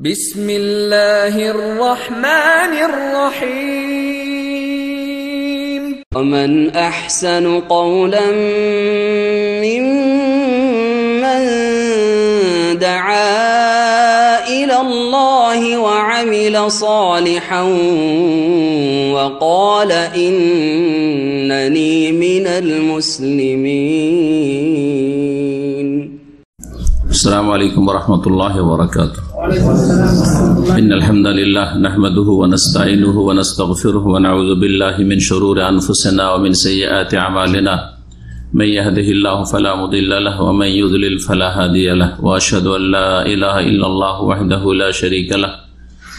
بسم الله الرحمن الرحيم ومن أحسن قولا ممن دعا إلى الله وعمل صالحا وقال إنني من المسلمين السلام عليكم ورحمة الله وبركاته إن الحمد لله نحمده ونستعينه ونستغفره ونعوذ بالله من شرور أنفسنا ومن سيئات أعمالنا من يهده الله فلا مضل له ومن يضلل فلا هادي له وأشهد أن لا إله إلا الله وحده لا شريك له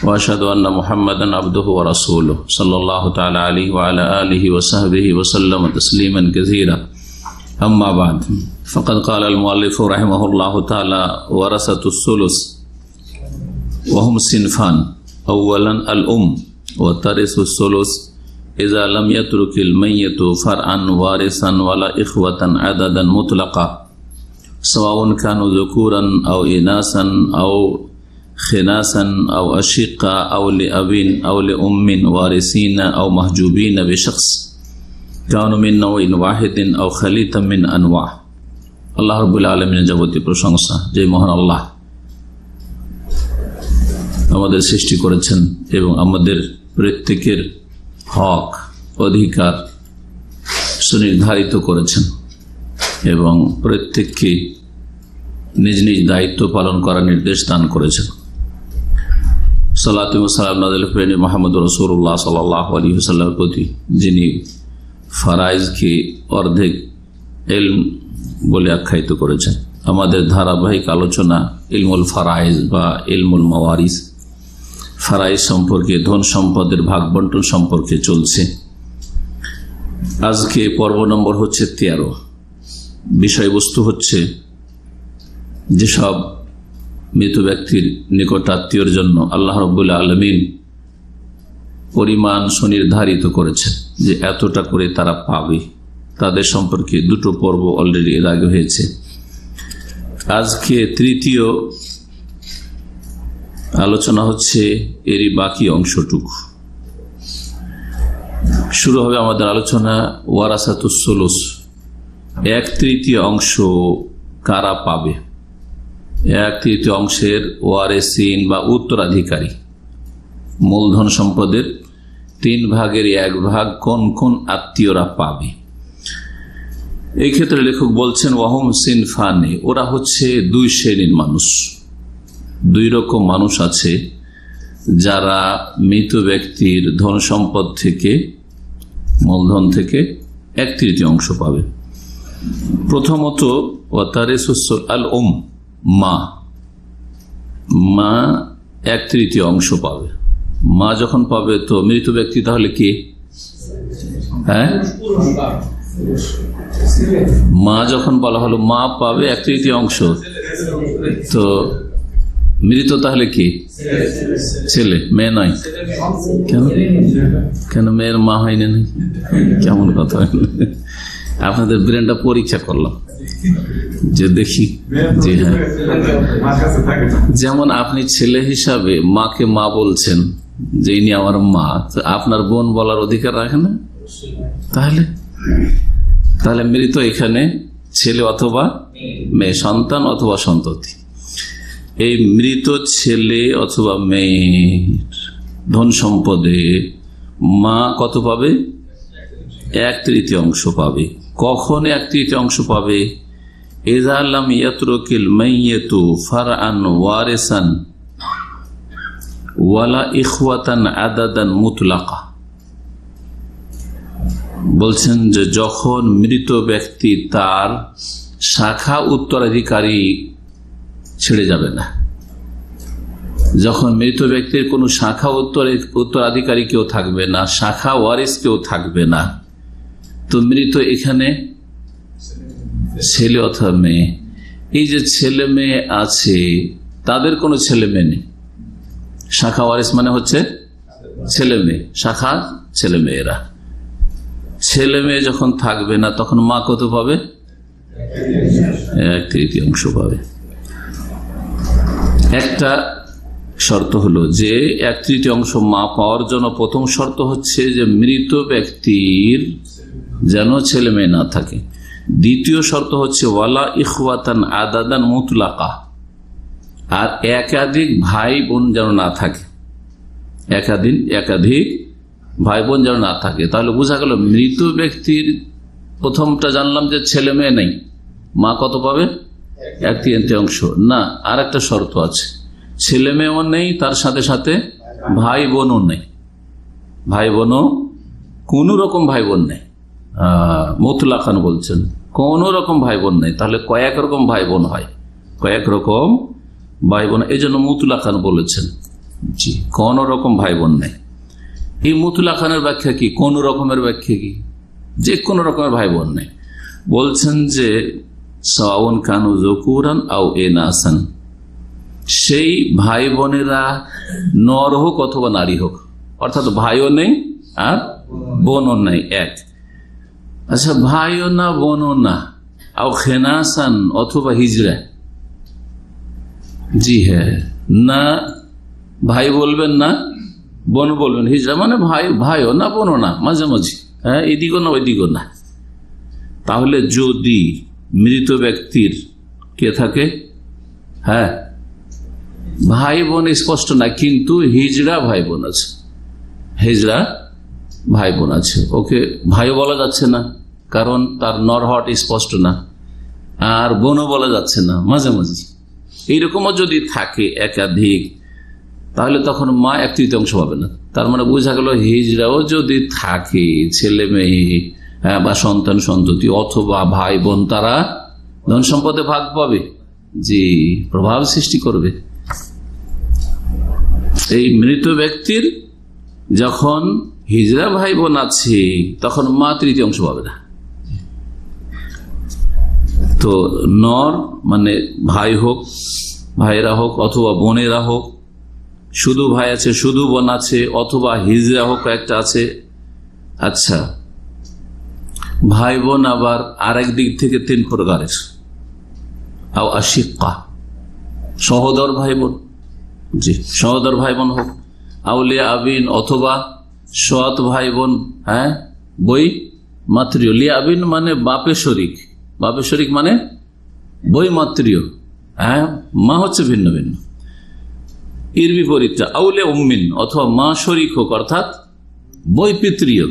وأشهد أن محمدا عبده ورسوله صلى الله تعالى عليه وعلى آله وصحبه وسلم تسليما كثيرا أما بعد فقد قال المؤلف رحمه الله تعالى ورثة الثلث وهم صنفان أولا الأم وترث الثلث إذا لم يترك الميت فرعا وارثا ولا إخوة عددا مطلقا سواء كانوا ذكورا أو إناثا أو خناسا أو اشقا أو لأب أو لأم وارثين أو محجوبين بشخص كانوا من نوع واحد أو خليط من أنواع আল্লাহ রবুল্লা আলমিনের যাবতীয় প্রশংসা যে মহান আল্লাহ আমাদের সৃষ্টি করেছেন এবং আমাদের প্রত্যেকের হক অধিকার সুনির্ধারিত করেছেন এবং প্রত্যেককে নিজ নিজ দায়িত্ব পালন করার নির্দেশ দান করেছেন সাল্লাতুম সালাম নাজুল হুসেন মাহমুদ রসুল্লাহ সাল্লাহ আলী হুসাল্লামের প্রতি যিনি ফারাইজকে অর্ধেক এলম বলে আখ্যায়িত করেছেন আমাদের ধারাবাহিক আলোচনা ইলমুল ফারাইজ বা ইলমুল মাওয়ারিস ফারাই সম্পর্কে ধন সম্পদের ভাগ বন্টন সম্পর্কে চলছে আজকে পর্ব নম্বর হচ্ছে তেরো বিষয়বস্তু হচ্ছে যেসব মৃত ব্যক্তির নিকট আত্মীয়র জন্য আল্লাহ রবুল্লা আলমিন পরিমাণ সুনির্ধারিত করেছেন যে এতটা করে তারা পাবে তাদের সম্পর্কে দুটো পর্ব অলরেডি এর আগে হয়েছে আজকে তৃতীয় আলোচনা হচ্ছে এরই বাকি অংশটুকু শুরু হবে আমাদের আলোচনা ওয়ারাসাতুসলুস এক তৃতীয় অংশ কারা পাবে এক তৃতীয় অংশের ওয়ারেসিন বা উত্তরাধিকারী মূলধন সম্পদের তিন ভাগের এক ভাগ কোন কোন আত্মীয়রা পাবে এই ক্ষেত্রে লেখক বলছেন ওয়াহম ফানে ওরা হচ্ছে দুই শ্রেণীর মানুষ দুই রকম মানুষ আছে যারা মৃত ব্যক্তির ধন সম্পদ থেকে মূলধন থেকে এক তৃতীয় অংশ পাবে প্রথমত ওয়াতারেসুসল আল ওম মা মা এক তৃতীয় অংশ পাবে মা যখন পাবে তো মৃত ব্যক্তি তাহলে কে হ্যাঁ মা যখন বলা হলো মা পাবে এক তৃতীয় অংশ তো মৃত তাহলে কি ছেলে মেয়ে নয় কেন কেন মেয়ের মা হয়নি কেমন কথা আপনাদের ব্রেনটা পরীক্ষা করলাম যে দেখি জি হ্যাঁ যেমন আপনি ছেলে হিসাবে মাকে মা বলছেন যে ইনি আমার মা আপনার বোন বলার অধিকার রাখে না তাহলে তাহলে মৃত এখানে ছেলে অথবা মেয়ে সন্তান অথবা সন্ততি এই মৃত ছেলে অথবা মেয়ে ধন সম্পদে মা কত পাবে এক তৃতীয় অংশ পাবে কখন এক তৃতীয় অংশ পাবে এজালাম ইয়াতরকিল মাইয়াতু ফারআন ওয়ারিসান ওয়ালা ইখওয়াতান আদাদান মুতলাকা বলছেন যে যখন মৃত ব্যক্তি তার শাখা উত্তরাধিকারী ছেড়ে যাবে না যখন মৃত ব্যক্তির কোনো শাখা উত্তরে উত্তরাধিকারী কেউ থাকবে না শাখা ওয়ারিস কেউ থাকবে না তো মৃত এখানে ছেলে অথবা মেয়ে এই যে ছেলে মেয়ে আছে তাদের কোনো ছেলে মেয়ে নেই শাখা ওয়ারিস মানে হচ্ছে ছেলে মেয়ে শাখা ছেলে মেয়েরা ছেলে মেয়ে যখন থাকবে না তখন মা কত পাবে এক তৃতীয় অংশ পাবে একটা শর্ত হলো যে এক তৃতীয় অংশ মা পাওয়ার জন্য প্রথম শর্ত হচ্ছে যে মৃত ব্যক্তির যেন ছেলে মেয়ে না থাকে দ্বিতীয় শর্ত হচ্ছে ওয়ালা ইখওয়াতান আদাদান মুতলাকা আর একাধিক ভাই বোন যেন না থাকে একাধিক একাধিক ভাই বোন যেন না থাকে তাহলে বোঝা গেল মৃত ব্যক্তির প্রথমটা জানলাম যে ছেলে মেয়ে নেই মা কত পাবে এক তিনটি অংশ না আর একটা শর্ত আছে ছেলে মেয়েও নেই তার সাথে সাথে ভাই বোনও নেই ভাই বোনও কোন রকম ভাই বোন নেই মতুল্লা খান বলছেন কোন রকম ভাই বোন নেই তাহলে কয়েক রকম ভাই বোন হয় কয়েক রকম ভাই বোন এই জন্য মতুল্লা খান বলেছেন জি কোন রকম ভাই বোন নেই এই মতুল্লা খানের ব্যাখ্যা কি কোন রকমের ব্যাখ্যা কি যে কোনো রকমের ভাই বোন নেই বলছেন যে সাউন কানু জকুরান আও নাসান সেই ভাই বোনেরা নর হোক অথবা নারী হোক অর্থাৎ ভাইও নেই আর বোনও নেই এক আচ্ছা ভাইও না বোনও না আও খেনাসান অথবা হিজড়া জি হ্যাঁ না ভাই বলবেন না বোন বলবেন হিজড়া মানে ভাই ভাইও না বোনও না মাঝামাঝি হ্যাঁ এদিকও না ওইদিকও না তাহলে যদি মৃত ব্যক্তির কে থাকে হ্যাঁ ভাই বোন স্পষ্ট না কিন্তু হিজড়া ভাই বোন আছে হিজড়া ভাই বোন আছে ওকে ভাইও বলা যাচ্ছে না কারণ তার নরহট স্পষ্ট না আর বোনও বলা যাচ্ছে না মাঝে মাঝে এইরকমও যদি থাকে একাধিক তাহলে তখন মা এক তৃতীয়াংশ পাবে না তার মানে বোঝা গেল হিজড়াও যদি থাকে ছেলে মেয়ে হ্যাঁ, বা সন্তান সন্ততি অথবা ভাই বোন তারা ধন সম্পদে ভাগ পাবে যে প্রভাব সৃষ্টি করবে এই মৃত ব্যক্তির যখন হিজরা ভাই বোন আছে তখন মা তৃতীয় অংশ পাবে না তো নর মানে ভাই হোক ভাইরা হোক অথবা বোনেরা হোক শুধু ভাই আছে শুধু বোন আছে অথবা হিজরা হোক একটা আছে আচ্ছা ভাই বোন আবার আরেক দিক থেকে তিন প্রকারের আও আশিকা সহদর ভাই বোন জি সহদর ভাই বোন হোক আউলে আবিন অথবা সৎ ভাই বোন হ্যাঁ বই মাতৃয় লিয়া আবিন মানে বাপে শরিক বাপে শরিক মানে বই মাতৃয় হ্যাঁ মা হচ্ছে ভিন্ন ভিন্ন এর বিপরীতটা আউলে উম্মিন অথবা মা শরিক হোক অর্থাৎ বই পিতৃয়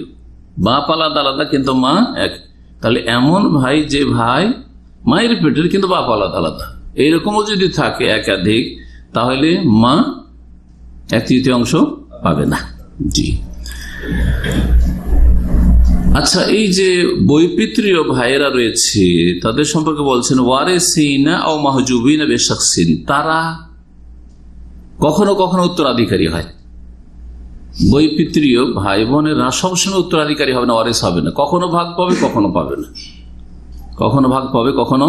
বাপ আলাদা আলাদা কিন্তু মা এক তাহলে এমন ভাই যে ভাই মায়ের পেটের কিন্তু বাপ আলাদা আলাদা এইরকমও যদি থাকে একাধিক তাহলে মা এক তৃতীয় অংশ পাবে না জি আচ্ছা এই যে বৈপিত্রীয় ভাইয়েরা রয়েছে তাদের সম্পর্কে বলছেন ওয়ারে সিনা ও মাহজুবিনা সিন তারা কখনো কখনো উত্তরাধিকারী হয় বৈপিত্রীয় ভাই বোনেরা সবসময় উত্তরাধিকারী হবে না অরেস হবে না কখনো ভাগ পাবে কখনো পাবে না কখনো ভাগ পাবে কখনো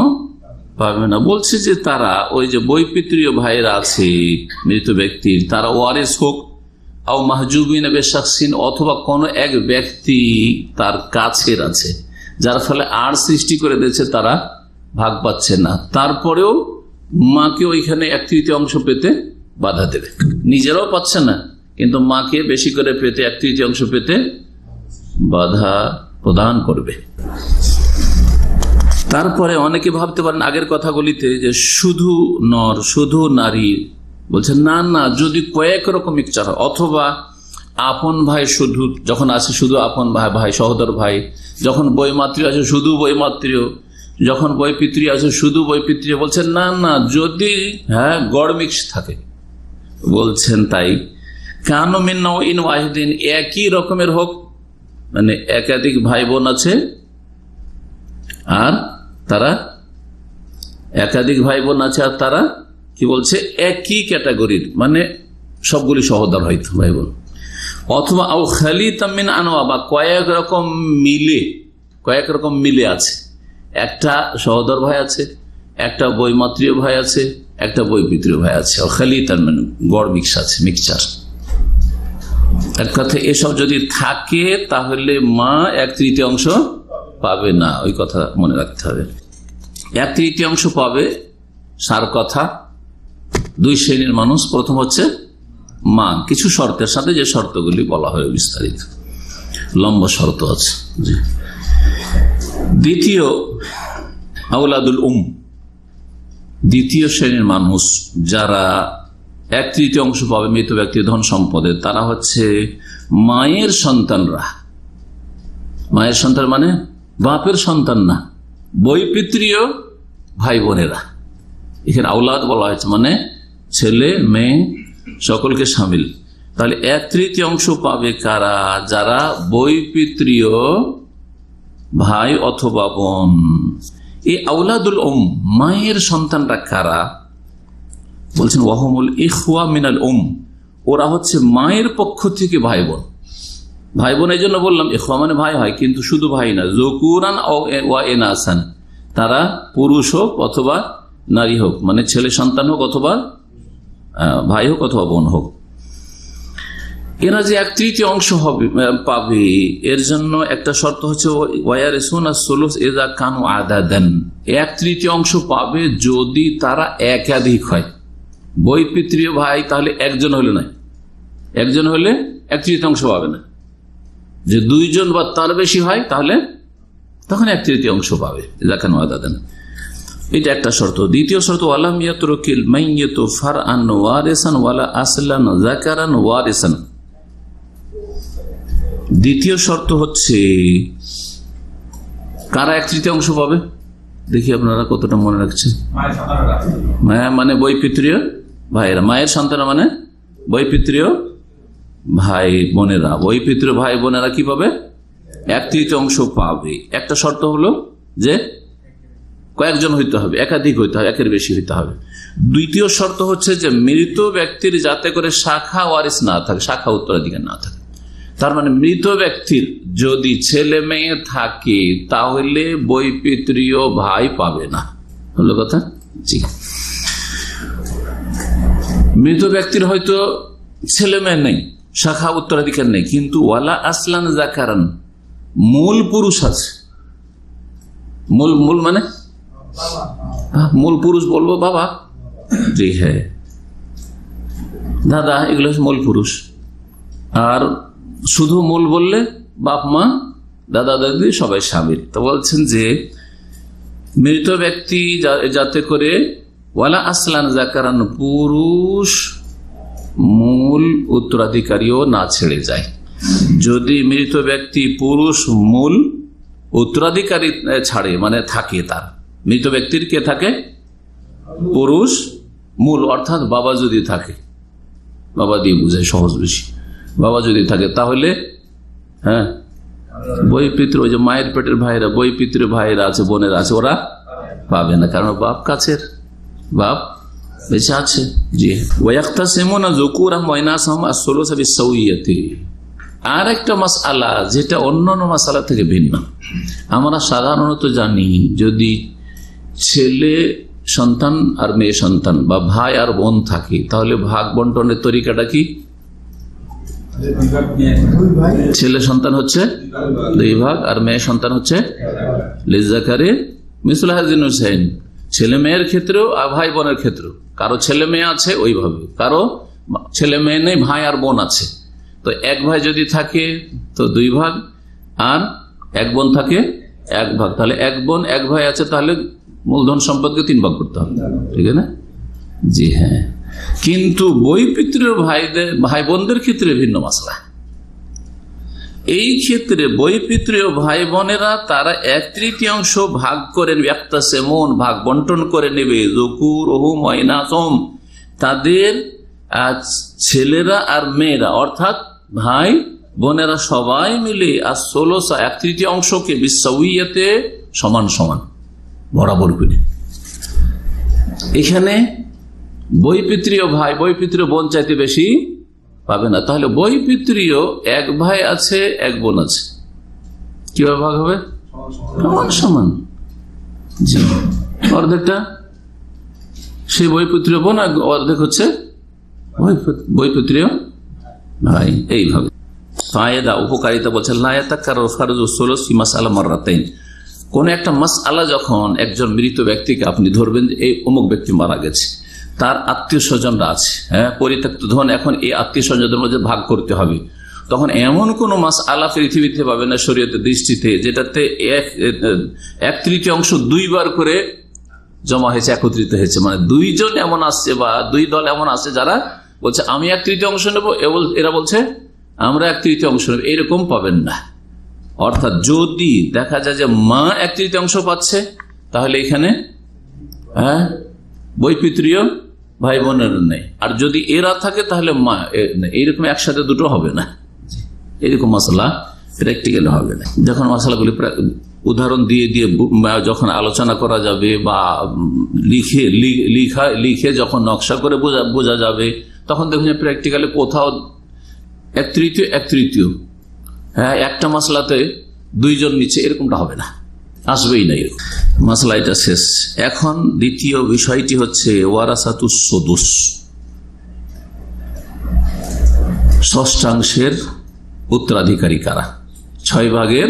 পাবে না বলছে যে তারা ওই যে বৈপিত্রীয় ভাইয়েরা আছে মৃত ব্যক্তির তারা ওয়ারেস হোক আও মাহজুবিন বেশাকসিন অথবা কোনো এক ব্যক্তি তার কাছের আছে যার ফলে আর সৃষ্টি করে দিয়েছে তারা ভাগ পাচ্ছে না তারপরেও মাকে ওইখানে এক তৃতীয় অংশ পেতে বাধা দেবে নিজেরাও পাচ্ছে না কিন্তু মাকে বেশি করে পেতে এক তৃতীয়াংশ পেতে বাধা প্রদান করবে তারপরে অনেকে ভাবতে পারেন আগের কথাগুলিতে যে শুধু নর শুধু নারী বলছে না না যদি কয়েক রকম ইচ্ছা হয় অথবা আপন ভাই শুধু যখন আছে শুধু আপন ভাই ভাই সহোদর ভাই যখন বইমাতৃ আছে শুধু মাতৃ যখন বই পিতৃ আছে শুধু পিতৃ বলছেন না না যদি হ্যাঁ গড় মিক্স থাকে বলছেন তাই কানু মিন্নাও ইন ওয়াহিদিন একই রকমের হোক মানে একাধিক ভাই বোন আছে আর তারা একাধিক ভাই বোন আছে আর তারা কি বলছে একই ক্যাটাগরির মানে সবগুলি সহদার হয়তো ভাই বোন অথবা আও খালি তামিন আনোয়া বা কয়েক রকম মিলে কয়েক রকম মিলে আছে একটা সহদর ভাই আছে একটা বৈমাত্রীয় ভাই আছে একটা বৈপিত্রীয় ভাই আছে খালি তার মানে গড় মিক্স আছে মিক্সচার এসব যদি থাকে তাহলে মা এক তৃতীয় অংশ পাবে না ওই কথা মনে রাখতে হবে এক তৃতীয় অংশ পাবে সার কথা দুই শ্রেণীর মানুষ প্রথম হচ্ছে মা কিছু শর্তের সাথে যে শর্তগুলি বলা হয় বিস্তারিত লম্বা শর্ত আছে দ্বিতীয় আউলাদুল উম দ্বিতীয় শ্রেণীর মানুষ যারা এক তৃতীয় অংশ পাবে মৃত ব্যক্তি ধন সম্পদের তারা হচ্ছে মায়ের সন্তানরা মায়ের সন্তান মানে বাপের সন্তান না পিতৃয় ভাই বোনেরা এখানে আউলাদ বলা হয়েছে মানে ছেলে মেয়ে সকলকে সামিল তাহলে এক তৃতীয় অংশ পাবে কারা যারা বৈপিত্রীয় ভাই অথবা বোন এই আউলাদুল ওম মায়ের সন্তানরা কারা বলছেন ওয়াহমুল ইহুয়া মিনাল ওম ওরা হচ্ছে মায়ের পক্ষ থেকে ভাই বোন ভাই এই জন্য বললাম এখোয়া মানে ভাই হয় কিন্তু শুধু ভাই না জকুরান ওয়া এনাসান তারা পুরুষ হোক অথবা নারী হোক মানে ছেলে সন্তান হোক অথবা ভাই হোক অথবা বোন হোক এরা যে এক তৃতীয় অংশ হবে পাবে এর জন্য একটা শর্ত হচ্ছে ওয়ার এসুন আর সোলস এজা কানু আদা দেন এক তৃতীয় অংশ পাবে যদি তারা একাধিক হয় বই পিতৃয় ভাই তাহলে একজন হলে নাই একজন হলে এক তৃতীয়াংশ পাবে না যে দুইজন বা তার বেশি হয় তাহলে তখন এক তৃতীয় অংশ পাবে দেখেন দাদেন এটা একটা শর্ত দ্বিতীয় শর্ত ওয়ালাম ওয়ালা দ্বিতীয় শর্ত হচ্ছে কারা এক তৃতীয় অংশ পাবে দেখি আপনারা কতটা মনে রাখছেন হ্যাঁ, মানে বই পিতৃয় ভাইয়েরা মায়ের সন্তানরা মানে বৈপিত্রীয় ভাই বোনেরা বৈপিত্রীয় ভাই বোনেরা কি পাবে এক তৃতীয় অংশ পাবে একটা শর্ত হলো যে কয়েকজন হইতে হবে একাধিক হইতে হবে একের বেশি হইতে হবে দ্বিতীয় শর্ত হচ্ছে যে মৃত ব্যক্তির যাতে করে শাখা ওয়ারিস না থাকে শাখা উত্তরাধিকার না থাকে তার মানে মৃত ব্যক্তির যদি ছেলে মেয়ে থাকে তাহলে বৈপিত্রীয় ভাই পাবে না হলো কথা জি মৃত ব্যক্তির হয়তো ছেলে মেয়ে নেই শাখা উত্তরাধিকার নেই কিন্তু ওয়ালা আসলান জাকারান মূল পুরুষ আছে মূল মূল মানে মূল পুরুষ বলবো বাবা জি হ্যাঁ দাদা এগুলো মূল পুরুষ আর শুধু মূল বললে বাপ মা দাদা দাদি সবাই স্বামীর তো বলছেন যে মৃত ব্যক্তি যাতে করে ওয়ালা আসলান জাকারান পুরুষ মূল উত্তরাধিকারীও না ছেড়ে যায় যদি মৃত ব্যক্তি পুরুষ মূল উত্তরাধিকারী ছাড়ে মানে থাকে তার মৃত ব্যক্তির কে থাকে পুরুষ মূল অর্থাৎ বাবা যদি থাকে বাবা দিয়ে বুঝায় সহজ বেশি বাবা যদি থাকে তাহলে হ্যাঁ বই পিতৃ ওই যে মায়ের পেটের ভাইরা বই পিতৃ ভাইরা আছে বোনের আছে ওরা পাবে না কারণ বাপ কাছের বাপ বেঁচে আছে জি ওয়াক্তা সেমন জকুর আর একটা মাস আলা যেটা অন্য অন্য আলা থেকে ভিন্ন আমরা সাধারণত জানি যদি ছেলে সন্তান আর মেয়ে সন্তান বা ভাই আর বোন থাকে তাহলে ভাগ বন্টনের তরিকাটা কি ছেলে সন্তান হচ্ছে দুই ভাগ আর মেয়ে সন্তান হচ্ছে লিজাকারে মিসুল হাজিন হুসেন ছেলে মেয়ের ক্ষেত্রেও আর ভাই বোনের ক্ষেত্রেও কারো ছেলে মেয়ে আছে ওইভাবে কারো ছেলে মেয়ে নেই ভাই আর বোন আছে তো এক ভাই যদি থাকে তো দুই ভাগ আর এক বোন থাকে এক ভাগ তাহলে এক বোন এক ভাই আছে তাহলে মূলধন সম্পদকে তিন ভাগ করতে হবে ঠিক না জি হ্যাঁ কিন্তু বই পিতৃ ভাইদের ভাই বোনদের ক্ষেত্রে ভিন্ন মশলা এই ক্ষেত্রে বৈপিত্রীয় ভাই বোনেরা তারা এক তৃতীয়াংশ ভাগ করে একটা সেমন ভাগ বন্টন করে নেবে জকুর ওহু ময়নাসম তাদের ছেলেরা আর মেয়েরা অর্থাৎ ভাই বোনেরা সবাই মিলে আর ষোলোশা এক তৃতীয় অংশকে সমান সমান বরাবর করে এখানে বৈপিত্রীয় ভাই বৈপিত্রীয় বোন চাইতে বেশি পাবে না তাহলে বই পিতৃয় এক ভাই আছে এক বোন আছে কিভাবে ভাগ হবে সমান সমান অর্ধেকটা সেই পুত্রীয় বোন আর অর্ধেক হচ্ছে বই পুত্রীয় ভাই এইভাবে উপকারিতা কোন একটা মাস আলা যখন একজন মৃত ব্যক্তিকে আপনি ধরবেন এই অমুক ব্যক্তি মারা গেছে তার আত্মীয় স্বজনরা আছে হ্যাঁ পরিত্যক্ত ধন এখন এই আত্মীয় স্বজনদের মধ্যে ভাগ করতে হবে তখন এমন কোন মাস আলা পৃথিবীতে পাবে না শরীয়তে দৃষ্টিতে যেটাতে এক তৃতীয় অংশ দুইবার করে জমা হয়েছে একত্রিত হয়েছে মানে দুইজন এমন আসছে বা দুই দল এমন আছে যারা বলছে আমি এক তৃতীয় অংশ নেব এরা বলছে আমরা এক তৃতীয় অংশ নেব এরকম পাবেন না অর্থাৎ যদি দেখা যায় যে মা এক তৃতীয় অংশ পাচ্ছে তাহলে এখানে হ্যাঁ বৈপিত্রীয় ভাই বোনের নেই আর যদি এরা থাকে তাহলে মা এইরকম একসাথে দুটো হবে না এরকম মশলা প্র্যাকটিক্যাল হবে না যখন মশলাগুলি উদাহরণ দিয়ে দিয়ে যখন আলোচনা করা যাবে বা লিখে লিখা লিখে যখন নকশা করে বোঝা যাবে তখন দেখুন প্র্যাকটিক্যালি কোথাও এক তৃতীয় এক তৃতীয় হ্যাঁ একটা মশলাতে দুইজন নিচ্ছে এরকমটা হবে না আসবেই নাই মাসলা এটা শেষ এখন দ্বিতীয় বিষয়টি হচ্ছে ওয়ারাসাতু সদুস ষষ্ঠাংশের উত্তরাধিকারী কারা ছয় ভাগের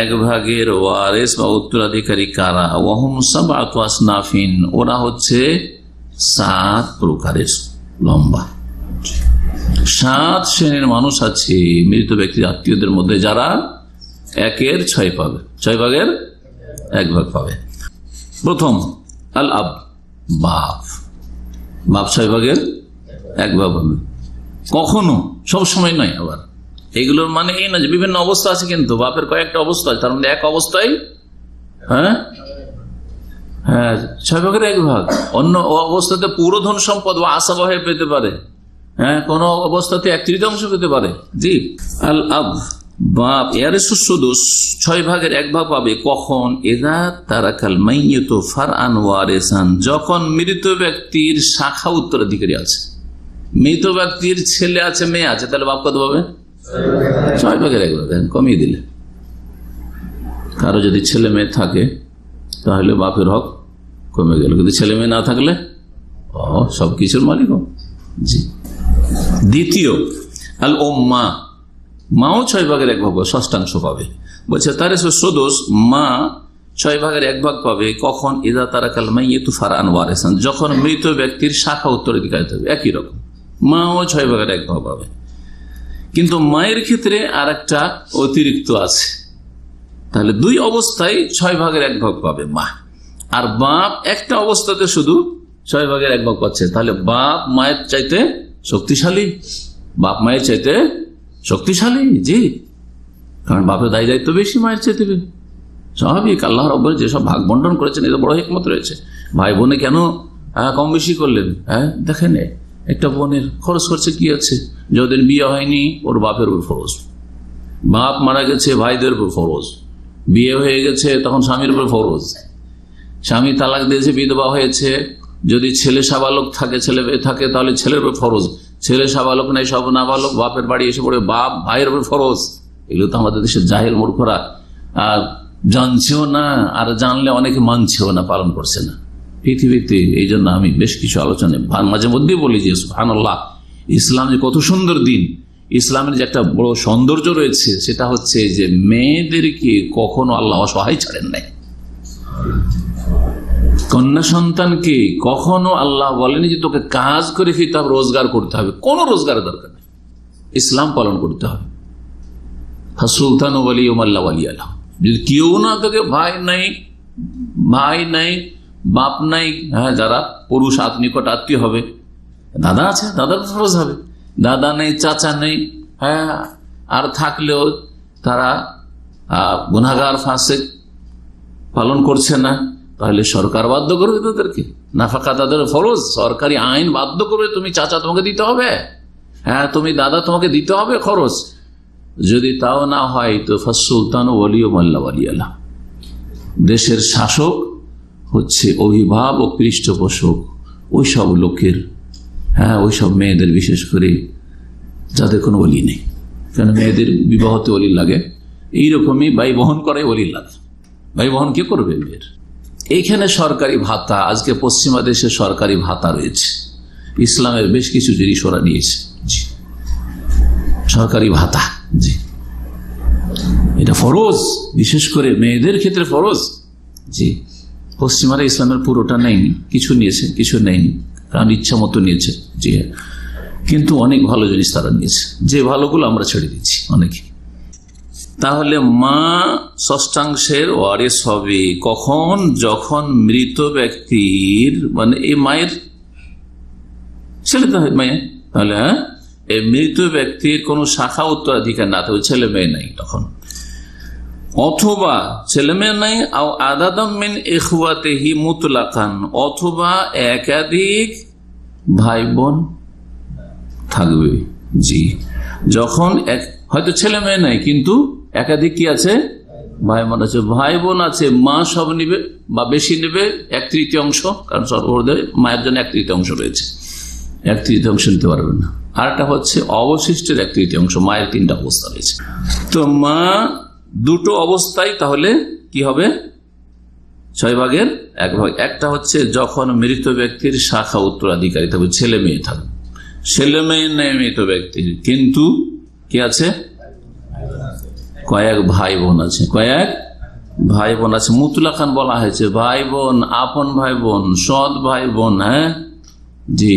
এক ভাগের ওয়ারেস বা উত্তরাধিকারী কারা ওহম সাবাস নাফিন ওরা হচ্ছে সাত প্রকারের লম্বা সাত শ্রেণীর মানুষ আছে মৃত ব্যক্তির আত্মীয়দের মধ্যে যারা একের ছয় পাবে ছয় ভাগের এক ভাগ পাবে প্রথম আল আব বাপ বাপ ছয় ভাগের এক ভাগ পাবে কখনো সবসময় নয় আবার এগুলোর মানে এই না যে বিভিন্ন অবস্থা আছে কিন্তু বাপের কয়েকটা অবস্থা আছে তার মধ্যে এক অবস্থায় হ্যাঁ হ্যাঁ ছয় ভাগের এক ভাগ অন্য অবস্থাতে পুরো ধন সম্পদ বা আশা পেতে পারে হ্যাঁ কোনো অবস্থাতে এক তৃতীয়াংশ পেতে পারে জি আল আব বা এর সুসদোষ ছয় ভাগের এক ভাগ পাবে কখন এরা তারা কাল মাইয়ত ফার আনওয়ারেসান যখন মৃত ব্যক্তির শাখা উত্তরাধিকারী আছে মৃত ব্যক্তির ছেলে আছে মেয়ে আছে তাহলে বাপ কত পাবে ছয় ভাগের এক ভাগ কমিয়ে দিলে কারো যদি ছেলে মেয়ে থাকে তাহলে বাপের হক কমে গেল কিন্তু ছেলে মেয়ে না থাকলে ও সবকিছুর মালিক জি দ্বিতীয় আল ওম্মা মাও ছয় ভাগের এক ভাগ ষষ্ঠাংশ পাবে বলছে তার সদস মা ছয় ভাগের এক ভাগ পাবে কখন ইদা তারা কালমাই তুফার আনোয়ার হাসান যখন মৃত ব্যক্তির শাখা উত্তরাধিকারী থাকবে একই রকম মাও ছয় ভাগের এক ভাগ পাবে কিন্তু মায়ের ক্ষেত্রে আর একটা অতিরিক্ত আছে তাহলে দুই অবস্থায় ছয় ভাগের এক ভাগ পাবে মা আর বাপ একটা অবস্থাতে শুধু ছয় ভাগের এক ভাগ পাচ্ছে তাহলে বাপ মায়ের চাইতে শক্তিশালী বাপ মায়ের চাইতে শক্তিশালী জি কারণ বাপের দায়ী দায়িত্ব বেশি মায়ের চেয়ে স্বাভাবিক আল্লাহ রব্বর যেসব ভাগ বন্টন করেছেন এটা বড় একমত রয়েছে ভাই বোনে কেন হ্যাঁ, কম বেশি করলেন হ্যাঁ দেখেন একটা বোনের খরচ খরচে কি আছে যদিন বিয়ে হয়নি ওর বাপের উপর ফরজ বাপ মারা গেছে ভাইদের উপর ফরজ বিয়ে হয়ে গেছে তখন স্বামীর উপর ফরজ স্বামী তালাক দিয়েছে বিধবা হয়েছে যদি ছেলে সাবালক থাকে ছেলে থাকে তাহলে ছেলের উপর ফরজ ছেলে সাবালক নাই সব নাবালক বাপের বাড়ি এসে পড়ে বাপ ভাইয়ের উপরে ফরজ এগুলো তো আমাদের দেশের জাহের মূর্খরা আর জানছেও না আর জানলে অনেকে মানছেও না পালন করছে না পৃথিবীতে এই জন্য আমি বেশ কিছু আলোচনায় মাঝে মধ্যেই বলি যে সুহানুল্লাহ ইসলাম যে কত সুন্দর দিন ইসলামের যে একটা বড় সৌন্দর্য রয়েছে সেটা হচ্ছে যে মেয়েদেরকে কখনো আল্লাহ অসহায় ছাড়েন নাই কন্যা সন্তানকে কখনো আল্লাহ বলেনি যে তোকে কাজ করে ফিরতে হবে রোজগার করতে হবে কোন রোজগার দরকার নেই ইসলাম পালন করতে হবে সুলতান আল্লাহ যদি কেউ না তোকে ভাই নাই ভাই নাই বাপ নাই হ্যাঁ যারা পুরুষ আত্মিকট আত্মীয় হবে দাদা আছে দাদা ফরজ হবে দাদা নেই চাচা নেই হ্যাঁ আর থাকলেও তারা গুনাগার ফাঁসে পালন করছে না তাহলে সরকার বাধ্য করবে তাদেরকে নাফাকা তাদের ফরজ সরকারি আইন বাধ্য করবে তুমি চাচা তোমাকে দিতে হবে হ্যাঁ তুমি দাদা তোমাকে দিতে হবে খরচ যদি তাও না হয় তো সুলতান দেশের শাসক হচ্ছে অভিভাবক পৃষ্ঠপোষক ওইসব লোকের হ্যাঁ ওইসব মেয়েদের বিশেষ করে যাদের কোনো অলি নেই কেন মেয়েদের বিবাহতে অলি লাগে এইরকমই বাই বহন করে অলি লাগে ভাই বহন কে করবে মেয়ের এখানে সরকারি ভাতা আজকে পশ্চিমা দেশে সরকারি ভাতা রয়েছে ইসলামের বেশ কিছু জিনিস ওরা নিয়েছে সরকারি ভাতা জি এটা ফরজ বিশেষ করে মেয়েদের ক্ষেত্রে ফরজ জি পশ্চিমারা ইসলামের পুরোটা নেয়নি কিছু নিয়েছে কিছু নেয়নি কারণ ইচ্ছা মতো নিয়েছে জি কিন্তু অনেক ভালো জিনিস তারা নিয়েছে যে ভালোগুলো আমরা ছেড়ে দিচ্ছি অনেকে তাহলে মা ষষ্ঠাংশের ওয়ারেস হবে কখন যখন মৃত ব্যক্তির মানে এই মায়ের ছেলে মেয়ে তাহলে হ্যাঁ? এই মৃত ব্যক্তির কোনো শাখা উত্তরাধিকার না থাকবে ছেলে মেয়ে নাই তখন অথবা ছেলে মেয়ে নাই আদাদমিন এখুয়াতেহি মুতলাকান অথবা একাধিক ভাই বোন থাকবে জি যখন এক হয়তো ছেলে মেয়ে নাই কিন্তু একাধিক কি আছে ভাই বোন আছে ভাই বোন আছে মা সব নিবে বা বেশি নেবে এক তৃতীয় অংশ কারণ সর্বদের মায়ের জন্য এক তৃতীয় অংশ রয়েছে এক তৃতীয় অংশ নিতে পারবে না আরেকটা হচ্ছে অবশিষ্টের এক তৃতীয় অংশ মায়ের তিনটা অবস্থা রয়েছে তো মা দুটো অবস্থায় তাহলে কি হবে ছয় ভাগের এক ভাগ একটা হচ্ছে যখন মৃত ব্যক্তির শাখা উত্তরাধিকারী থাকবে ছেলে মেয়ে থাকবে ছেলে মেয়ে নেই মৃত ব্যক্তির কিন্তু কি আছে কয়েক ভাই বোন আছে কয়েক ভাই বোন আছে মুতুলা খান বলা হয়েছে ভাই বোন আপন ভাই বোন সৎ ভাই বোন হ্যাঁ জি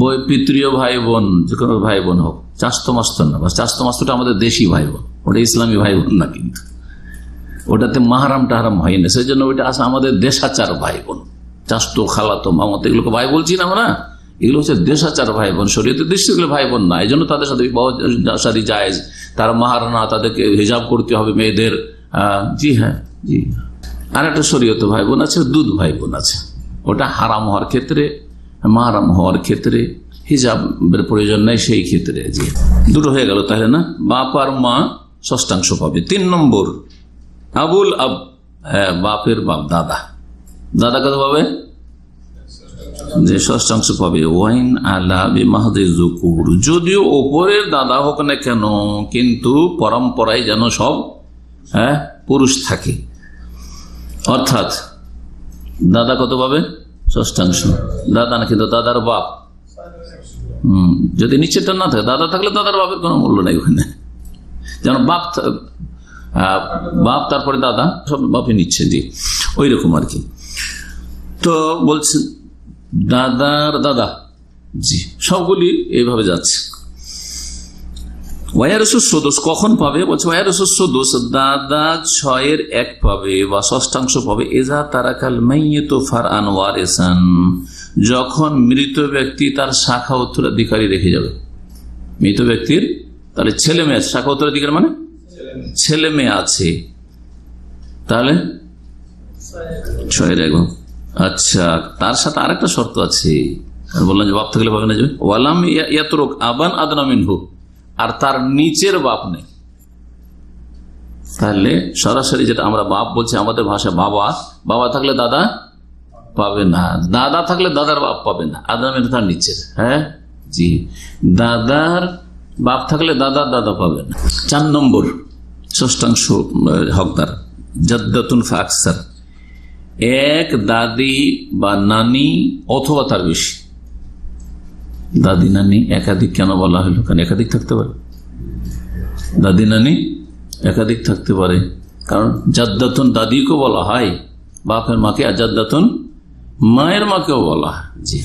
বই পিতৃয় ভাই বোন যে কোনো ভাই বোন হোক চাস্তো না বা চাস্তো আমাদের দেশি ভাই বোন ওটা ইসলামী ভাই বোন না কিন্তু ওটাতে মাহারাম টাহারাম হয় না সেই জন্য ওইটা আসে আমাদের দেশাচার ভাই বোন চাস্তো খালাতো মামত এগুলোকে ভাই বলছি না আমরা এগুলো হচ্ছে দেশাচার ভাই বোন শরীয়তের দৃষ্টিগুলো ভাই বোন না এই জন্য তাদের সাথে বিবাহ সারি তার মাহারানা তাদেরকে হিজাব করতে হবে মেয়েদের জি হ্যাঁ জি আর একটা শরীয়ত ভাই বোন আছে দুধ ভাই বোন আছে ওটা হারাম হওয়ার ক্ষেত্রে মাহারাম হওয়ার ক্ষেত্রে হিজাবের প্রয়োজন নাই সেই ক্ষেত্রে যে দুটো হয়ে গেল তাহলে না বাপ আর মা ষষ্ঠাংশ পাবে তিন নম্বর আবুল আব হ্যাঁ বাপের বাপ দাদা দাদা কত পাবে যে ষষ্ঠাংশ পাবে ওয়াইন আল্লাহ বিমাহদুকুর যদিও ওপরের দাদা হোক না কেন কিন্তু পরম্পরায় যেন সব হ্যাঁ পুরুষ থাকে অর্থাৎ দাদা কত পাবে ষষ্ঠাংশ দাদা না কিন্তু দাদার বাপ হম যদি নিচেটা না থাকে দাদা থাকলে দাদার বাপের কোনো মূল্য নাই ওখানে যেন বাপ বাপ তারপরে দাদা সব বাপে নিচ্ছে দিয়ে ওই রকম আর কি তো বলছে দাদার দাদা জি সবগুলি এইভাবে যাচ্ছে ওয়ারসুস সদস কখন পাবে বলছে ওয়ারসুস সদস দাদা ছয়ের এক পাবে বা ষষ্ঠাংশ পাবে এজা তারাকাল মাইয়ত ফার আনোয়ার এসান যখন মৃত ব্যক্তি তার শাখা উত্তরাধিকারী রেখে যাবে মৃত ব্যক্তির তাহলে ছেলে মেয়ে আছে শাখা উত্তরাধিকার মানে ছেলে মেয়ে আছে তাহলে ছয়ের এক আচ্ছা তার সাথে আরেকটা শর্ত আছে বললাম যে বাপ থাকলে বাপ না ওয়ালাম ইয়াতরক আবান আদনামিন হোক আর তার নিচের বাপ নেই তাহলে সরাসরি যেটা আমরা বাপ বলছি আমাদের ভাষা বাবা বাবা থাকলে দাদা পাবে না দাদা থাকলে দাদার বাপ পাবে না আদনামিন তার নিচের হ্যাঁ জি দাদার বাপ থাকলে দাদা দাদা পাবে না চার নম্বর ষষ্ঠাংশ হকদার জদ্দাতুন আকসার এক দাদি বা নানি অথবা তার বেশি দাদি নানি একাধিক কেন বলা হলো কারণ একাধিক থাকতে পারে দাদি নানি একাধিক থাকতে পারে কারণ জাদ্দাতন দাদিকে বলা হয় বাপের মাকে আর জাদ্দাতন মায়ের মাকেও বলা হয় জি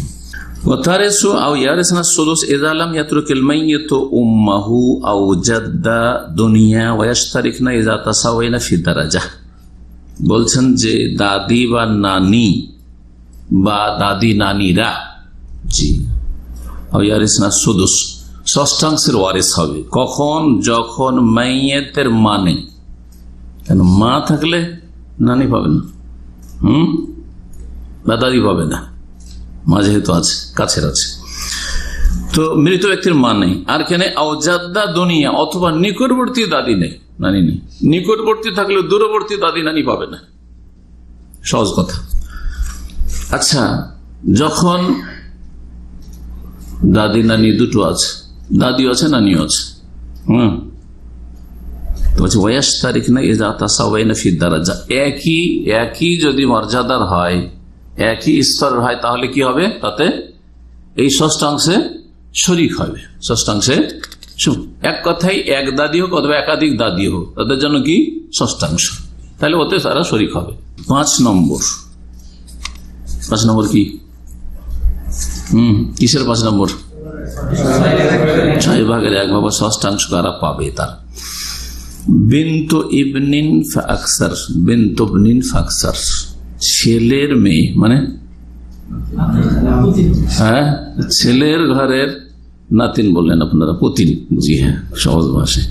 وترث বলছেন যে দাদি বা নানি বা দাদি নানিরা জি ইয়ারিসনা সদস্য ষষ্ঠাংশের ওয়ারিস হবে কখন যখন মাইয়েতের মা নেই কেন মা থাকলে নানি পাবে না হুম বা দাদি পাবে না মা যেহেতু আছে কাছের আছে তো মৃত ব্যক্তির মা নেই আর কেন অজাদ্দা দুনিয়া অথবা নিকটবর্তী দাদি নেই নানি নেই নিকটবর্তী থাকলে দূরবর্তী দাদি নানি পাবে না সহজ কথা আচ্ছা যখন দাদি নানি দুটো আছে দাদিও আছে নানিও আছে হম তো তারিখ না এজা তাসাওয়াই না ফির দ্বারা একই একই যদি মর্যাদার হয় একই স্তরের হয় তাহলে কি হবে তাতে এই ষষ্ঠাংশে শরিক হবে ষষ্ঠাংশে সুদ এক কথাই এক দাদি হোক অথবা একাধিক দাদি হোক তাদের জন্য কি ষষ্ঠাংশ তাহলে ওতে তারা শরিক হবে পাঁচ নম্বর পাঁচ নম্বর কি হম কিসের পাঁচ নম্বর ছয় ভাগের এক ভাগ ষষ্ঠাংশ কারা পাবে তার বিন্ত ইবনিন ফাকসার বিন্ত ফাকসার ছেলের মেয়ে মানে হ্যাঁ ছেলের ঘরের নাতিন বললেন আপনারা পতিন জি হ্যাঁ সহজ ভাষায়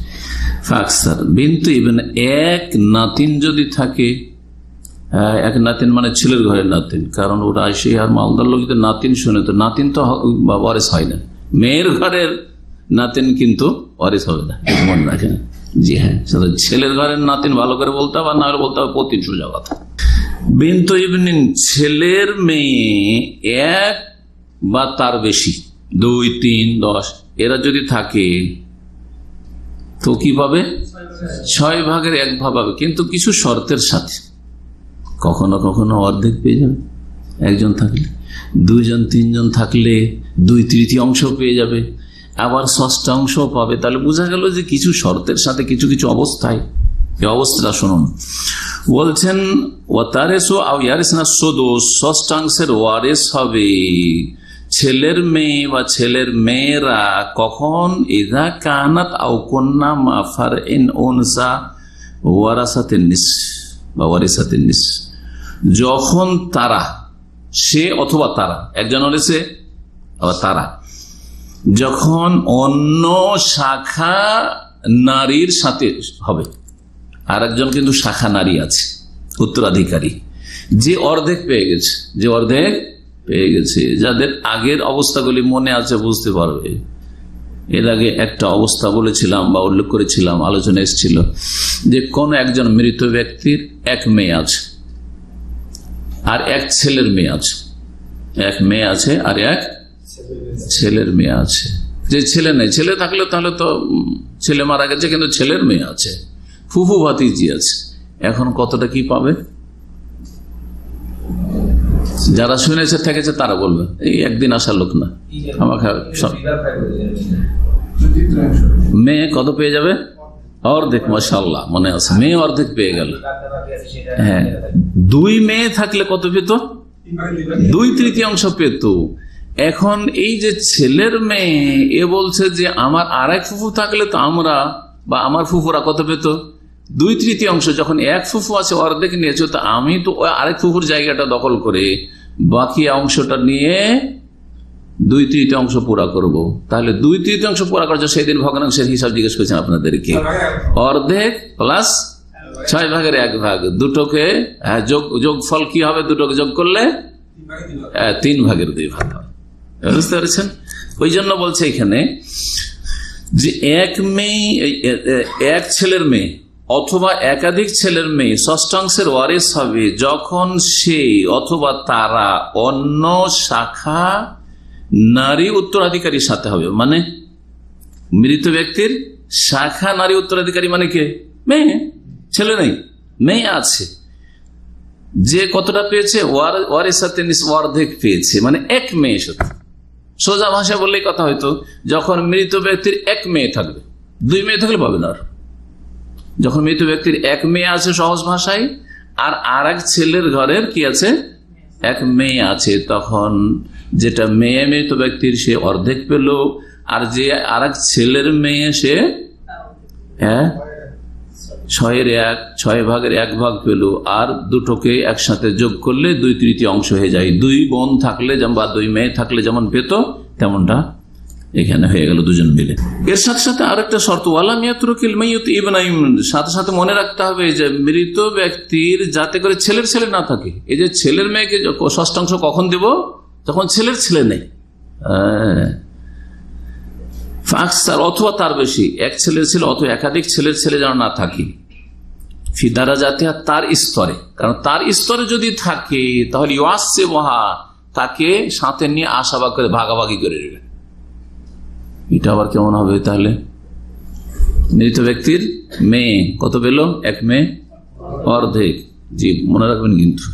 ফাকসার বিন্তু ইভেন এক নাতিন যদি থাকে হ্যাঁ, এক নাতিন মানে ছেলের ঘরের নাতিন কারণ ওরা আইসে আর মালদার লোক যদি নাতিন শুনে তো নাতিন তো ওয়ারেস হয় না মেয়ের ঘরের নাতিন কিন্তু ওয়ারেস হবে না মনে রাখেন জি হ্যাঁ সেটা ছেলের ঘরের নাতিন ভালো করে বলতে হবে আর না হলে বলতে হবে পতিন সোজা কথা বিন্তু ইভিনিং ছেলের মেয়ে এক বা তার বেশি দুই তিন দশ এরা যদি থাকে তো কি পাবে ছয় ভাগের এক ভাগ পাবে কিন্তু কিছু শর্তের সাথে কখনো কখনো অর্ধেক পেয়ে যাবে একজন থাকলে দুইজন তিনজন থাকলে দুই তৃতীয় অংশ পেয়ে যাবে আবার ষষ্ঠ অংশ পাবে তাহলে বোঝা গেল যে কিছু শর্তের সাথে কিছু কিছু অবস্থায় এই অবস্থাটা শুনুন বলছেন ও ইয়ারেস না সদোষ ষষ্ঠাংশের ওয়ারেস হবে ছেলের মেয়ে বা ছেলের মেয়েরা কখন ইদা কানাত আও মাফার ইন ওনসা ওয়ারাসাতে নিস বা ওয়ারিসাতে নিস যখন তারা সে অথবা তারা একজন হলেছে আবার তারা যখন অন্য শাখা নারীর সাথে হবে আর একজন কিন্তু শাখা নারী আছে উত্তরাধিকারী যে অর্ধেক পেয়ে গেছে যে অর্ধেক পেয়ে গেছে যাদের আগের অবস্থাগুলি মনে আছে বুঝতে পারবে এর আগে একটা অবস্থা বলেছিলাম বা উল্লেখ করেছিলাম আলোচনা এসেছিল যে কোন একজন মৃত ব্যক্তির এক মেয়ে আছে আর এক ছেলের মেয়ে আছে এক মেয়ে আছে আর এক ছেলের মেয়ে আছে যে ছেলে নেই ছেলে থাকলে তাহলে তো ছেলে মারা গেছে কিন্তু ছেলের মেয়ে আছে ফুফু ভাতিজি আছে এখন কতটা কি পাবে যারা শুনেছে থেকেছে তারা বলবে এই একদিন আসার লোক না আমাকে মেয়ে কত পেয়ে যাবে অর্ধেক মশাল্লাহ মনে আছে মেয়ে অর্ধেক পেয়ে গেল হ্যাঁ দুই মেয়ে থাকলে কত পেত দুই তৃতীয়াংশ পেত এখন এই যে ছেলের মেয়ে এ বলছে যে আমার আর এক ফুফু থাকলে তো আমরা বা আমার ফুফুরা কত পেত দুই তৃতীয়াংশ যখন এক ফুফু আছে অর্ধেক নিয়েছো তা আমি তো আরেক ফুফুর জায়গাটা দখল করে বাকি অংশটা নিয়ে দুই তৃতীয়াংশ পুরা করব। তাহলে দুই তৃতীয়াংশ পুরা করছো সেদিন ভগ্নাংশের হিসাব জিজ্ঞেস করছেন আপনাদেরকে অর্ধেক প্লাস ছয় ভাগের এক ভাগ দুটোকে হ্যাঁ, যোগ ফল কি হবে দুটোকে যোগ করলে তিন ভাগের দুই ভাগ হ্যাঁ, বুঝতে পারছেন ওই জন্য বলছে এখানে যে এক মেয়ে এক ছেলের মেয়ে অথবা একাধিক ছেলের মেয়ে ষষ্ঠাংশের ওয়ারিস হবে যখন সে অথবা তারা অন্য শাখা নারী উত্তরাধিকারীর সাথে হবে মানে মৃত ব্যক্তির শাখা নারী উত্তরাধিকারী মানে কে মেয়ে ছেলে নেই মেয়ে আছে যে কতটা পেয়েছে ওয়ারের সাথে অর্ধেক পেয়েছে মানে এক মেয়ে সাথে সোজা ভাষা বললেই কথা হয়তো যখন মৃত ব্যক্তির এক মেয়ে থাকবে দুই মেয়ে থাকলে পাবে না আর যখন মৃত ব্যক্তির এক মেয়ে আছে সহজ ভাষায় আর আর এক ছেলের ঘরের কি আছে এক মেয়ে আছে তখন যেটা মেয়ে মৃত ব্যক্তির সে অর্ধেক পেল আর যে আর ছেলের মেয়ে সে হ্যাঁ ছয়ের এক ছয় ভাগের এক ভাগ পেল আর দুটোকে একসাথে যোগ করলে দুই তৃতীয় অংশ হয়ে যায় দুই বোন থাকলে বা দুই মেয়ে থাকলে যেমন পেত তেমনটা এখানে হয়ে গেল দুজন মিলে এর সাথে সাথে আরেকটা শর্ত সাথে সাথে মনে রাখতে হবে যে মৃত ব্যক্তির যাতে করে ছেলের ছেলে না থাকে এই যে ছেলের মেয়েকে ষষ্ঠাংশ কখন দেব তখন ছেলের ছেলে নেই হ্যাঁ। অথবা তার বেশি এক ছেলের ছেলে অথবা একাধিক ছেলের ছেলে যেন না থাকে ফিদারা জাতি তার স্তরে কারণ তার স্তরে যদি থাকে তাহলে আসছে মহা তাকে সাথে নিয়ে আশাবাগ করে ভাগাভাগি করে দেবে এটা আবার কেমন হবে তাহলে মৃত ব্যক্তির মেয়ে কত পেল এক মেয়ে অর্ধেক জি মনে রাখবেন কিন্তু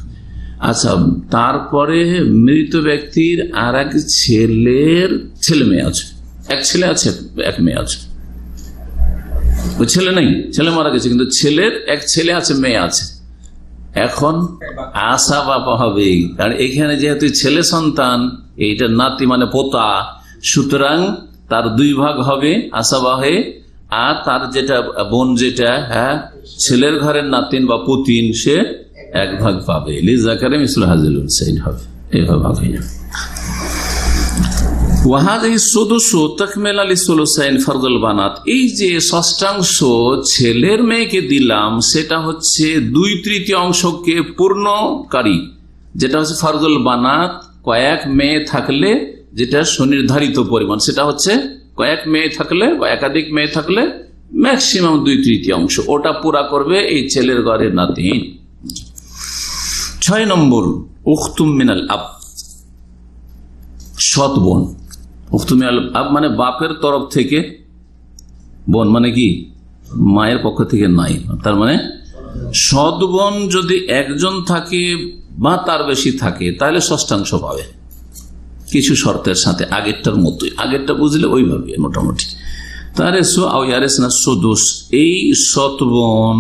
আচ্ছা তারপরে মৃত ব্যক্তির আর এক ছেলের ছেলে মেয়ে আছে এক ছেলে আছে এক মেয়ে আছে ওই ছেলে নেই ছেলে মারা গেছে কিন্তু ছেলের এক ছেলে আছে মেয়ে আছে এখন আশা বাবা হবে কারণ এখানে যেহেতু ছেলে সন্তান এইটা নাতি মানে পোতা সুতরাং তার দুই ভাগ হবে আশাবাহে আর তার যেটা বোন যেটা হ্যাঁ ছেলের ঘরের নাতিন বা পুতিন সে এক ভাগ পাবে লিজাকারে মিসুল হাজিল হুসাইন হবে এভাবে ভাগ হয়ে যাবে এই যে ষষ্ঠাংশ ছেলের মেয়েকে দিলাম সেটা হচ্ছে দুই তৃতীয় অংশকে পূর্ণকারী যেটা হচ্ছে ফারজুল বানাত কয়েক মেয়ে থাকলে যেটা সুনির্ধারিত পরিমাণ সেটা হচ্ছে কয়েক মেয়ে থাকলে বা একাধিক মেয়ে থাকলে ম্যাক্সিমাম দুই তৃতীয়াংশ ওটা পুরা করবে এই ছেলের ঘরে নাতিহীন ছয় নম্বর উখতুম মিনাল আপ সৎ বোন উখতুম আপ মানে বাপের তরফ থেকে বোন মানে কি মায়ের পক্ষ থেকে নাই তার মানে সৎ যদি একজন থাকে বা তার বেশি থাকে তাহলে ষষ্ঠাংশ পাবে কিছু শর্তের সাথে আগেরটার মতোই আগেরটা বুঝলে ওইভাবে মোটামুটি তারে না সদোষ এই সতবন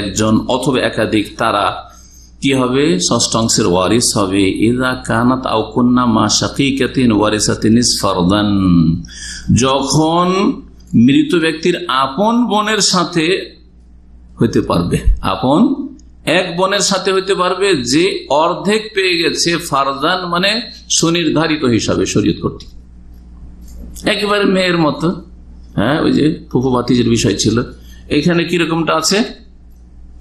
একজন অথবা একাধিক তারা কি হবে ষষ্ঠাংশের ওয়ারিস হবে ইদা কানাত আও কন্যা মা শাকিকাতিন ওয়ারিসাতিন ফরদান যখন মৃত ব্যক্তির আপন বোনের সাথে হইতে পারবে আপন এক বোনের সাথে হইতে পারবে যে অর্ধেক পেয়ে গেছে ফারজান মানে সুনির্ধারিত হিসাবে শরীয়ত করতে একেবারে মেয়ের মতো হ্যাঁ ওই যে ফুফু ভাতিজের বিষয় ছিল এখানে কিরকমটা আছে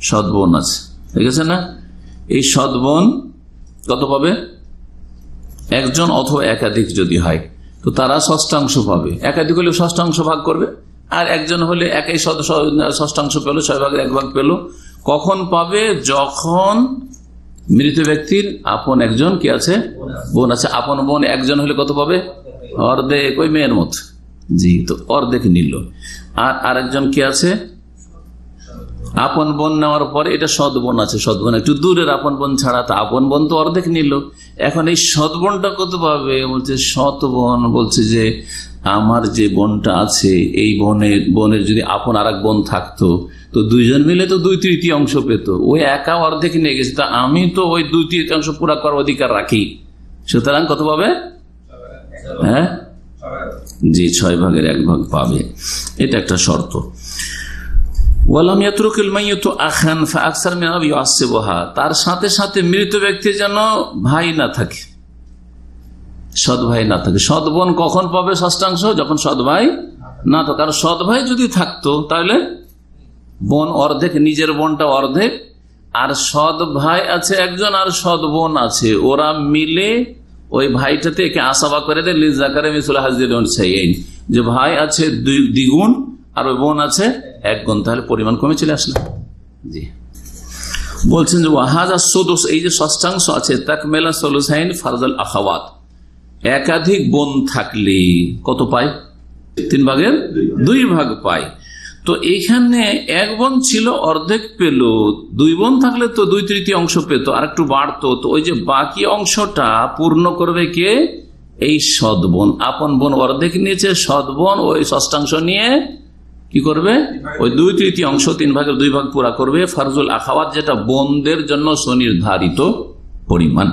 সদবন আছে ঠিক আছে না এই সদবন কত পাবে একজন অথবা একাধিক যদি হয় তো তারা ষষ্ঠাংশ পাবে একাধিক হলে ষষ্ঠাংশ ভাগ করবে আর একজন হলে একই ষষ্ঠাংশ পেল ছয় ভাগের এক ভাগ পেল কখন পাবে যখন মৃত ব্যক্তির আপন একজন কি আছে বোন আছে আপন বোন একজন হলে কত পাবে অর্ধেক ওই মেয়ের মত জি তো অর্ধেক নিল আর আরেকজন কি আছে আপন বোন নেওয়ার পরে এটা সদ বোন আছে সদ বোন একটু দূরের আপন বোন ছাড়া তা আপন বোন তো অর্ধেক নিল এখন এই সদ বোনটা কত পাবে বলছে সত বোন বলছে যে আমার যে বোনটা আছে এই বোনের বোনের যদি আপন আর বোন থাকতো তো দুইজন মিলে তো দুই তৃতীয় অংশ পেত ওই একা অর্ধেক নিয়ে গেছে তা আমি তো ওই দুই তৃতীয়াংশ পুরা করার অধিকার রাখি সুতরাং কত পাবে হ্যাঁ জি ছয় ভাগের এক ভাগ পাবে এটা একটা শর্ত তার সাথে সাথে মৃত ব্যক্তি যেন ভাই না থাকে সৎ ভাই না থাকে সৎ বোন কখন পাবে ষষ্ঠাংশ যখন সৎ ভাই না থাকে কারণ সৎ ভাই যদি থাকতো তাহলে বোন অর্ধেক নিজের বোনটা অর্ধেক আর সৎ ভাই আছে একজন আর সৎ বোন আছে ওরা মিলে ওই ভাইটাতে একে আসাবা করে দেয় লিজাকারে মিসুল হাজির যে ভাই আছে দুই দ্বিগুণ আর ওই বোন আছে এক গুণ তাহলে পরিমাণ কমে চলে আসলে জি বলছেন যে ওয়াহাজা সদস এই যে ষষ্ঠাংশ আছে মেলা সলুসাইন ফারজাল আখাওয়াত একাধিক বোন থাকলে কত পায় তিন ভাগের দুই ভাগ পায় তো এইখানে এক বোন ছিল অর্ধেক পেল দুই বোন থাকলে তো দুই তৃতীয় অংশ পেত আর একটু বাড়তো তো ওই যে বাকি অংশটা পূর্ণ করবে কে এই সদ বোন আপন বোন অর্ধেক নিয়েছে সদ বোন ওই ষষ্ঠাংশ নিয়ে কি করবে ওই দুই তৃতীয় অংশ তিন ভাগের দুই ভাগ পুরা করবে ফারজুল আখাওয়াত যেটা বোনদের জন্য স্বনির্ধারিত পরিমাণ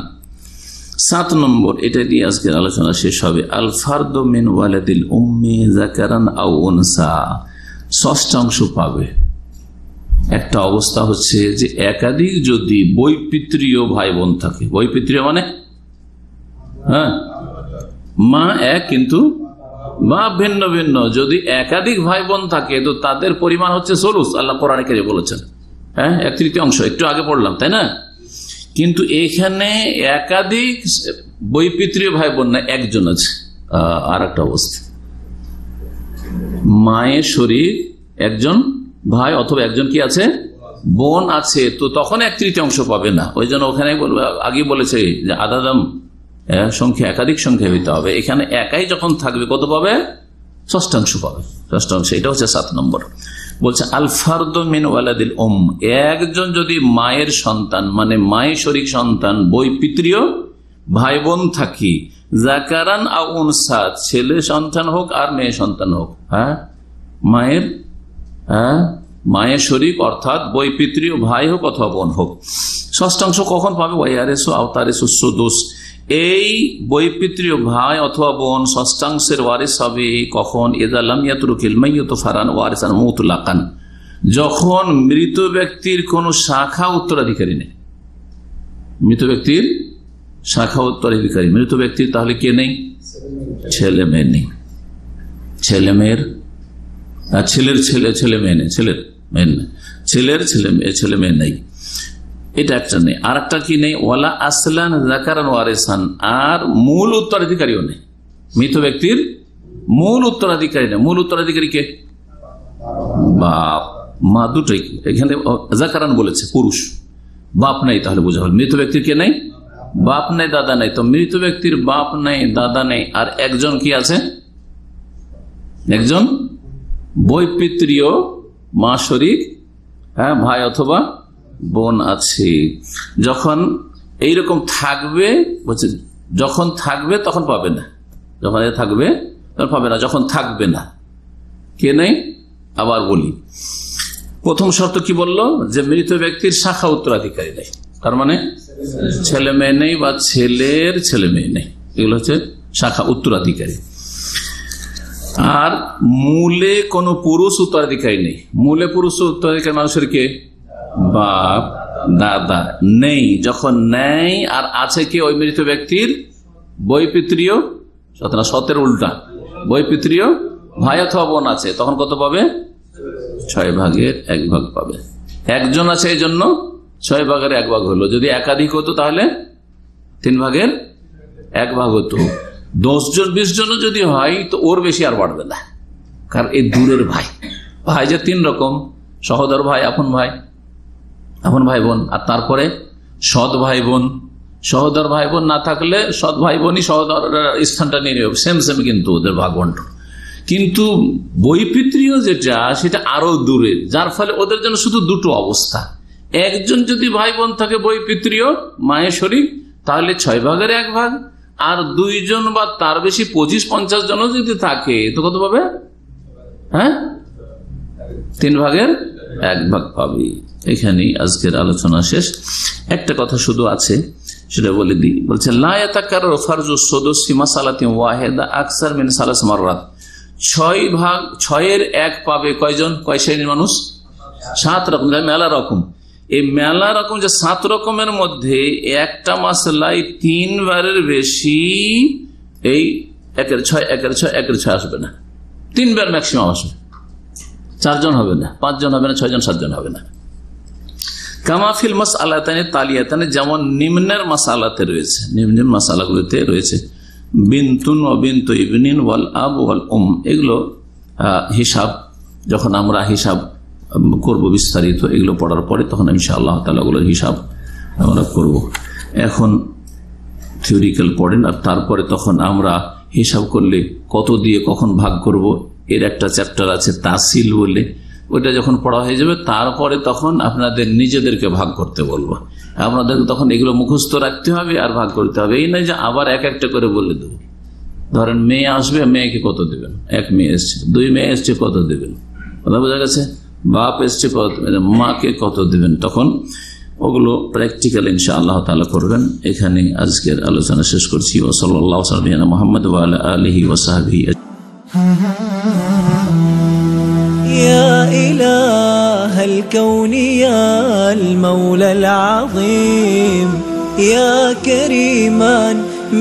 সাত নম্বর এটা দিয়ে আজকের আলোচনা শেষ হবে আল ফার্দ মিন ওয়ালাদিল উম্মে জাকারান আউনসা ষষ্ঠাংশ পাবে একটা অবস্থা হচ্ছে যে একাধিক যদি বৈপিত্রীয় ভাই বোন থাকে বৈপিত্রীয় মানে হ্যাঁ মা এক কিন্তু বা ভিন্ন ভিন্ন যদি একাধিক ভাই বোন থাকে তো তাদের পরিমাণ হচ্ছে সলুস আল্লাহ পরে বলেছেন হ্যাঁ এক তৃতীয় অংশ একটু আগে পড়লাম তাই না কিন্তু এখানে একাধিক বৈপিত্রীয় ভাই বোন না একজন আছে আর একটা অবস্থা মায়ের শরীর একজন ভাই অথবা একজন কি আছে বোন আছে তো তখন এক অংশ পাবে না ওই জন্য ওখানে আগে বলেছে যে আধা দাম সংখ্যা একাধিক সংখ্যা হইতে হবে এখানে একাই যখন থাকবে কত পাবে ষষ্ঠাংশ পাবে ষষ্ঠাংশ এটা হচ্ছে সাত নম্বর বলছে আলফার্দ মেন ওয়ালাদিল ওম একজন যদি মায়ের সন্তান মানে মায়ের শরিক সন্তান বৈপিত্রীয় ভাই বোন থাকি জাকারান সাদ ছেলে সন্তান হোক আর মেয়ে সন্তান হোক হ্যাঁ মায়ের হ্যাঁ মায়ের শরিক অর্থাৎ বৈপিত্রীয় ভাই হোক অথবা বোন হোক ষষ্ঠাংশ কখন পাবে ওয়াইয়ারেসো আওতারেসো সুদোষ এই বৈপিত্রীয় ভাই অথবা বোন ষষ্ঠাংশের ওয়ারিস হবে কখন ফারান যখন মৃত ব্যক্তির কোন শাখা উত্তরাধিকারী নেই মৃত ব্যক্তির শাখা উত্তরাধিকারী মৃত ব্যক্তির তাহলে কে নেই ছেলে মেয়ে নেই ছেলে মেয়ের ছেলের ছেলে ছেলে মেয়ে নেই ছেলের মেয়ে ছেলের ছেলে মেয়ে ছেলে মেয়ে নেই এটা একটা নেই আর একটা কি নেই ওলা আসলান জাকারান ওয়ারেসান আর মূল উত্তরাধিকারীও নেই মৃত ব্যক্তির মূল উত্তরাধিকারী নেই মূল উত্তরাধিকারী কে বাপ মা দুটোই এখানে জাকারান বলেছে পুরুষ বাপ নাই তাহলে বোঝা হল মৃত ব্যক্তির কে নেই বাপ নেই দাদা নেই তো মৃত ব্যক্তির বাপ নেই দাদা নেই আর একজন কি আছে একজন বৈপিত্রীয় মা শরিক হ্যাঁ ভাই অথবা বোন আছে যখন এইরকম থাকবে যখন থাকবে তখন পাবে না যখন থাকবে তখন পাবে না যখন থাকবে না কে নেই আবার বলি প্রথম শর্ত কি বলল যে মৃত ব্যক্তির শাখা উত্তরাধিকারী নেই তার মানে ছেলে মেয়ে নেই বা ছেলের ছেলে মেয়ে নেই এগুলো হচ্ছে শাখা উত্তরাধিকারী আর মূলে কোনো পুরুষ উত্তরাধিকারী নেই মূলে পুরুষ উত্তরাধিকারী মানুষের কে বাপ দাদা নেই যখন নেই আর আছে কি ওই মৃত ব্যক্তির বৈপিত্রীয় সতেরা সতের উল্টা বই বৈপিত্রীয় ভাই অথবা বোন আছে তখন কত পাবে ছয় ভাগের এক ভাগ পাবে একজন আছে এই জন্য ছয় ভাগের এক ভাগ হলো যদি একাধিক হতো তাহলে তিন ভাগের এক ভাগ হতো দশ জন বিশ জন যদি হয় তো ওর বেশি আর বাড়বে না কারণ এই দূরের ভাই ভাই যে তিন রকম সহদর ভাই আপন ভাই এখন ভাই বোন আর তারপরে সৎ ভাই বোন সহদর ভাই বোন না থাকলে সৎ ভাই বোনই সহদর স্থানটা নিয়ে নেবে সেম সেম কিন্তু ওদের ভাগ কিন্তু বৈপিত্রীয় যেটা সেটা আরো দূরে যার ফলে ওদের জন্য শুধু দুটো অবস্থা একজন যদি ভাই বোন থাকে বৈপিত্রীয় মায়ের শরীর তাহলে ছয় ভাগের এক ভাগ আর দুইজন বা তার বেশি পঁচিশ পঞ্চাশ জন যদি থাকে তো কত পাবে হ্যাঁ তিন ভাগের এক ভাগ পাবে এখানেই আজকের আলোচনা শেষ একটা কথা শুধু আছে সেটা বলে দিই বলছে লায়াতাকার ফারজু সদস্যিমা সালাতিম ওয়াহেদা আকসার মিন সালাস মারাত ছয় ভাগ ছয়ের এক পাবে কয়জন কয় শ্রেণীর মানুষ সাত রকম মেলা রকম এই মেলা রকম যে সাত রকমের মধ্যে একটা মাসলাই তিনবারের বেশি এই একের ছয় একের ছয় একের ছয় আসবে না তিনবার ম্যাক্সিমাম আসবে চারজন হবে না পাঁচজন হবে না ছয়জন সাতজন হবে না কামাফিল মাস আলাতানে তালিয়াতানে যেমন নিম্নের মাস আলাতে রয়েছে নিম্নের মাস আলাগুলোতে রয়েছে বিনতুন ও বিন্তু ইবনিন ওয়াল আব ওয়াল উম এগুলো হিসাব যখন আমরা হিসাব করব বিস্তারিত এগুলো পড়ার পরে তখন আমি আল্লাহ তালাগুলোর হিসাব আমরা করব এখন থিওরিক্যাল পড়েন আর তারপরে তখন আমরা হিসাব করলে কত দিয়ে কখন ভাগ করব এর একটা চ্যাপ্টার আছে তাসিল বলে ওটা যখন পড়া হয়ে যাবে তারপরে তখন আপনাদের নিজেদেরকে ভাগ করতে বলবো আপনাদেরকে তখন এগুলো মুখস্থ রাখতে হবে আর ভাগ করতে হবে এই নয় যে আবার এক একটা করে বলে দেবো ধরেন মেয়ে আসবে মেয়েকে কত দেবেন এক মেয়ে এসছে দুই মেয়ে এসছে কত দেবেন কথা বোঝা গেছে বাপ এসছে কত মাকে কত দেবেন তখন ওগুলো প্র্যাকটিক্যাল ইনশা আল্লাহ তালা করবেন এখানে আজকের আলোচনা শেষ করছি ওসল্লা মোহাম্মদ আলহি ওসাহাবি يا إله الكون يا المولى العظيم يا كريما